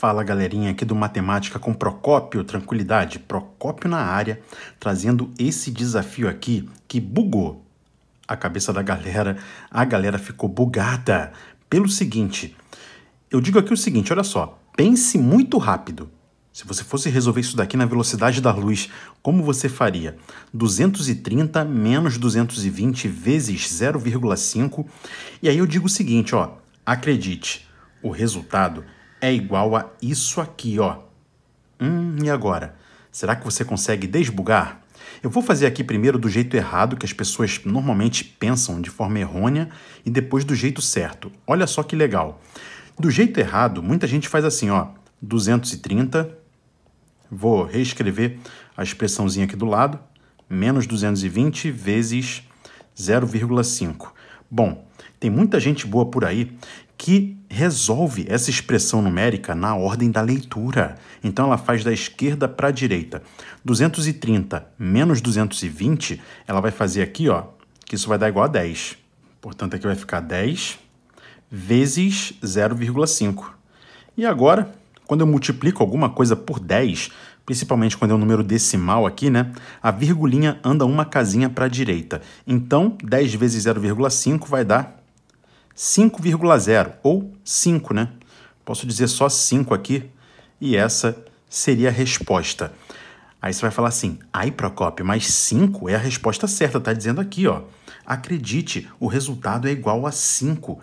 Fala galerinha aqui do Matemática com Procópio, tranquilidade, Procópio na área, trazendo esse desafio aqui que bugou a cabeça da galera, a galera ficou bugada pelo seguinte. Eu digo aqui o seguinte, olha só, pense muito rápido. Se você fosse resolver isso daqui na velocidade da luz, como você faria? 230 menos 220 vezes 0,5. E aí eu digo o seguinte, ó, acredite, o resultado é igual a isso aqui, ó. Hum, e agora? Será que você consegue desbugar? Eu vou fazer aqui primeiro do jeito errado, que as pessoas normalmente pensam de forma errônea, e depois do jeito certo. Olha só que legal. Do jeito errado, muita gente faz assim, ó, 230, vou reescrever a expressãozinha aqui do lado, menos 220 vezes 0,5. Bom, tem muita gente boa por aí que resolve essa expressão numérica na ordem da leitura. Então ela faz da esquerda para a direita. 230 menos 220, ela vai fazer aqui, ó, que isso vai dar igual a 10. Portanto, aqui vai ficar 10 vezes 0,5. E agora, quando eu multiplico alguma coisa por 10, principalmente quando é um número decimal aqui, né? A virgulinha anda uma casinha para a direita. Então, 10 vezes 0,5 vai dar 5,0 ou 5, né? Posso dizer só 5 aqui e essa seria a resposta. Aí você vai falar assim: ai, Procopio, mas 5 é a resposta certa, tá dizendo aqui, ó. Acredite, o resultado é igual a 5.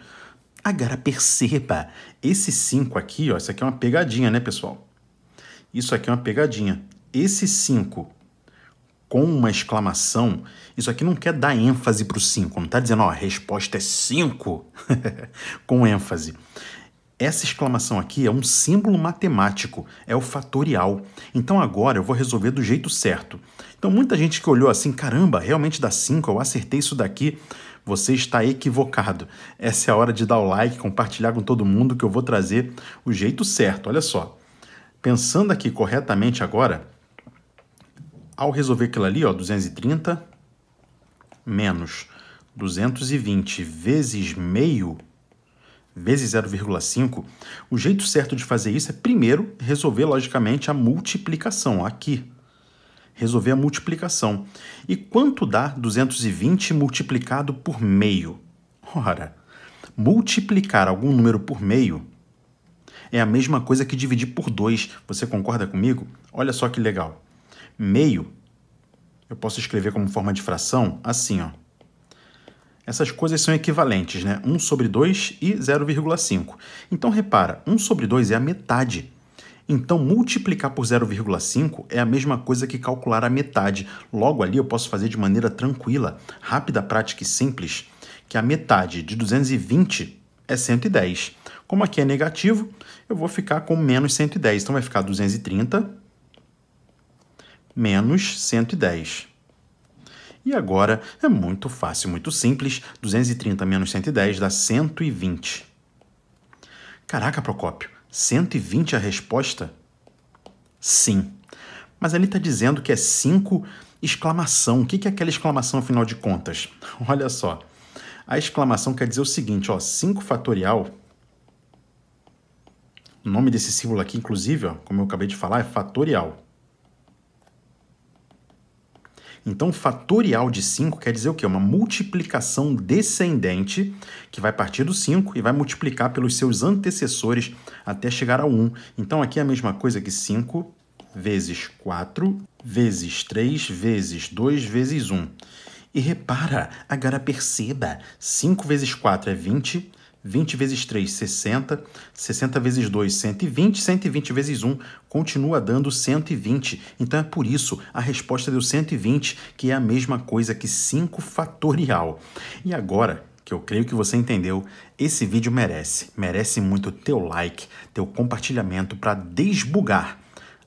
Agora perceba, esse 5 aqui, ó, isso aqui é uma pegadinha, né, pessoal? Isso aqui é uma pegadinha. Esse 5 com uma exclamação, isso aqui não quer dar ênfase para o 5, não está dizendo, ó, a resposta é 5, com ênfase. Essa exclamação aqui é um símbolo matemático, é o fatorial. Então agora eu vou resolver do jeito certo. Então muita gente que olhou assim, caramba, realmente dá 5, eu acertei isso daqui, você está equivocado. Essa é a hora de dar o like, compartilhar com todo mundo que eu vou trazer o jeito certo. Olha só. Pensando aqui corretamente agora, ao resolver aquilo ali, ó, 230 menos 220 vezes meio vezes 0,5, o jeito certo de fazer isso é primeiro resolver logicamente a multiplicação aqui. Resolver a multiplicação. E quanto dá 220 multiplicado por meio? Ora, multiplicar algum número por meio é a mesma coisa que dividir por 2. Você concorda comigo? Olha só que legal meio, eu posso escrever como forma de fração assim, ó. Essas coisas são equivalentes, né? 1 sobre 2 e 0,5. Então, repara, 1 sobre 2 é a metade. Então, multiplicar por 0,5 é a mesma coisa que calcular a metade. Logo ali, eu posso fazer de maneira tranquila, rápida, prática e simples, que a metade de 220 é 110. Como aqui é negativo, eu vou ficar com menos 110. Então, vai ficar 230 menos 110. E agora é muito fácil, muito simples. 230 menos 110 dá 120. Caraca, Procópio, 120 é a resposta? Sim. Mas ele está dizendo que é 5 exclamação. O que é aquela exclamação, afinal de contas? Olha só. A exclamação quer dizer o seguinte, ó, 5 fatorial... O nome desse símbolo aqui, inclusive, ó, como eu acabei de falar, é fatorial. Então, fatorial de 5 quer dizer o quê? Uma multiplicação descendente que vai partir do 5 e vai multiplicar pelos seus antecessores até chegar a 1. Um. Então, aqui é a mesma coisa que 5 vezes 4 vezes 3 vezes 2 vezes 1. Um. E repara, agora perceba, 5 vezes 4 é 20, 20 vezes 3, 60. 60 vezes 2, 120. 120 vezes 1 continua dando 120. Então é por isso a resposta deu 120, que é a mesma coisa que 5 fatorial. E agora, que eu creio que você entendeu, esse vídeo merece. Merece muito teu like, teu compartilhamento para desbugar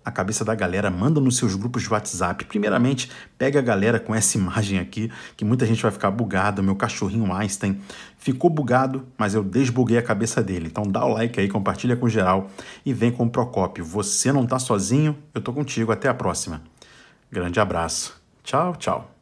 a cabeça da galera, manda nos seus grupos de WhatsApp. Primeiramente, pega a galera com essa imagem aqui, que muita gente vai ficar bugada. Meu cachorrinho Einstein ficou bugado, mas eu desbuguei a cabeça dele. Então dá o like aí, compartilha com geral e vem com o Procópio. Você não tá sozinho, eu tô contigo. Até a próxima. Grande abraço. Tchau, tchau.